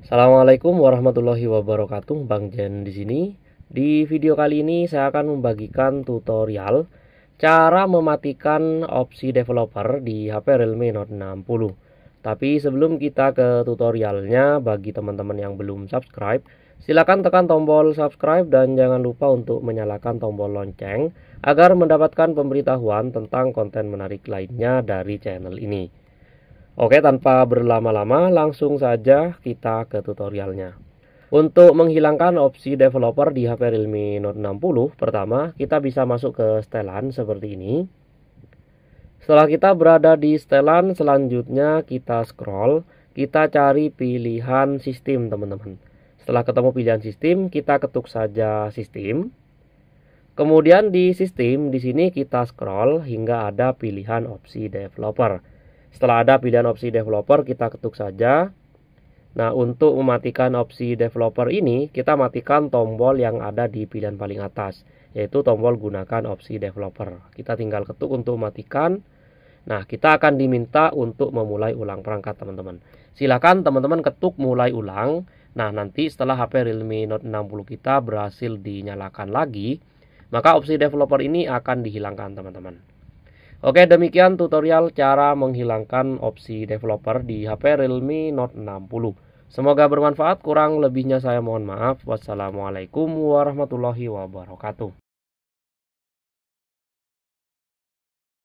Assalamualaikum warahmatullahi wabarakatuh, Bang Jen di sini. Di video kali ini saya akan membagikan tutorial cara mematikan opsi developer di HP Realme Note 60. Tapi sebelum kita ke tutorialnya, bagi teman-teman yang belum subscribe, silakan tekan tombol subscribe dan jangan lupa untuk menyalakan tombol lonceng agar mendapatkan pemberitahuan tentang konten menarik lainnya dari channel ini. Oke, tanpa berlama-lama, langsung saja kita ke tutorialnya. Untuk menghilangkan opsi developer di HP Realme Note 60, pertama kita bisa masuk ke setelan seperti ini. Setelah kita berada di setelan, selanjutnya kita scroll, kita cari pilihan sistem teman-teman. Setelah ketemu pilihan sistem, kita ketuk saja sistem. Kemudian di sistem, di sini kita scroll hingga ada pilihan opsi developer. Setelah ada pilihan opsi developer, kita ketuk saja. Nah, untuk mematikan opsi developer ini, kita matikan tombol yang ada di pilihan paling atas, yaitu tombol gunakan opsi developer. Kita tinggal ketuk untuk mematikan. Nah, kita akan diminta untuk memulai ulang perangkat, teman-teman. Silakan teman-teman ketuk mulai ulang. Nah, nanti setelah HP Realme Note 60 kita berhasil dinyalakan lagi, maka opsi developer ini akan dihilangkan, teman-teman. Oke demikian tutorial cara menghilangkan opsi developer di HP Realme Note 60 Semoga bermanfaat kurang lebihnya saya mohon maaf Wassalamualaikum warahmatullahi wabarakatuh